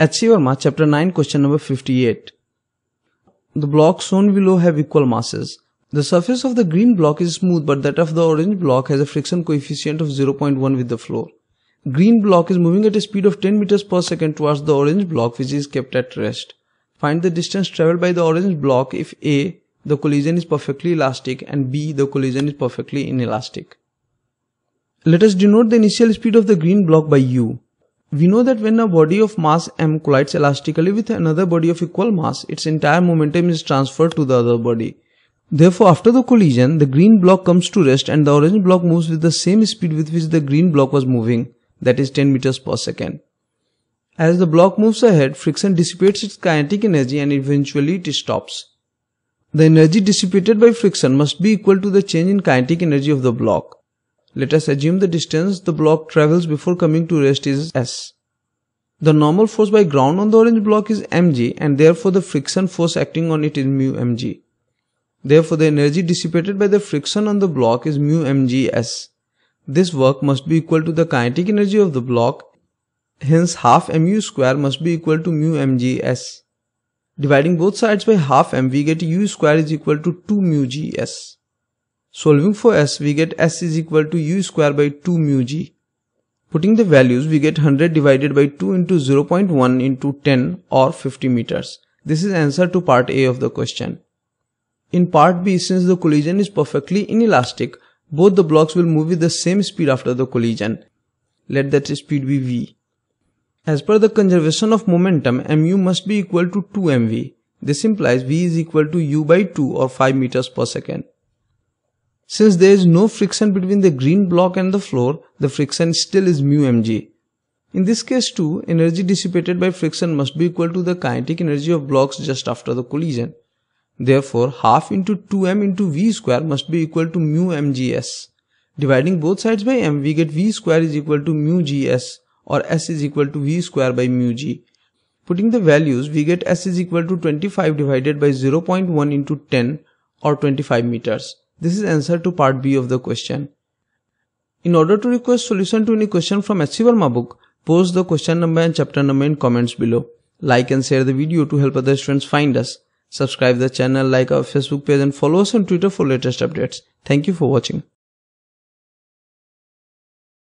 At Shivarma, chapter 9, question number 58. The blocks shown below have equal masses. The surface of the green block is smooth but that of the orange block has a friction coefficient of 0.1 with the floor. Green block is moving at a speed of 10 meters per second towards the orange block which is kept at rest. Find the distance traveled by the orange block if A. The collision is perfectly elastic and B. The collision is perfectly inelastic. Let us denote the initial speed of the green block by U. We know that when a body of mass m collides elastically with another body of equal mass, its entire momentum is transferred to the other body. Therefore, after the collision, the green block comes to rest and the orange block moves with the same speed with which the green block was moving, that is 10 meters per second. As the block moves ahead, friction dissipates its kinetic energy and eventually it stops. The energy dissipated by friction must be equal to the change in kinetic energy of the block. Let us assume the distance the block travels before coming to rest is S. The normal force by ground on the orange block is mg and therefore the friction force acting on it is mu mg. Therefore the energy dissipated by the friction on the block is mu mgs. This work must be equal to the kinetic energy of the block hence half mu square must be equal to mu mgs. Dividing both sides by half m we get u square is equal to 2 mu gs. Solving for s, we get s is equal to u square by 2 mu g. Putting the values, we get 100 divided by 2 into 0.1 into 10 or 50 meters. This is answer to part A of the question. In part B, since the collision is perfectly inelastic, both the blocks will move with the same speed after the collision. Let that speed be v. As per the conservation of momentum, mu must be equal to 2mv. This implies v is equal to u by 2 or 5 meters per second. Since there is no friction between the green block and the floor, the friction still is mu mg. In this case too, energy dissipated by friction must be equal to the kinetic energy of blocks just after the collision. Therefore, half into 2m into v square must be equal to mu mgs. Dividing both sides by m, we get v square is equal to mu gs or s is equal to v square by mu g. Putting the values, we get s is equal to 25 divided by 0.1 into 10 or 25 meters. This is answer to part B of the question. In order to request solution to any question from HC Verma book, post the question number and chapter number in comments below. Like and share the video to help other students find us. Subscribe the channel, like our Facebook page and follow us on Twitter for latest updates. Thank you for watching.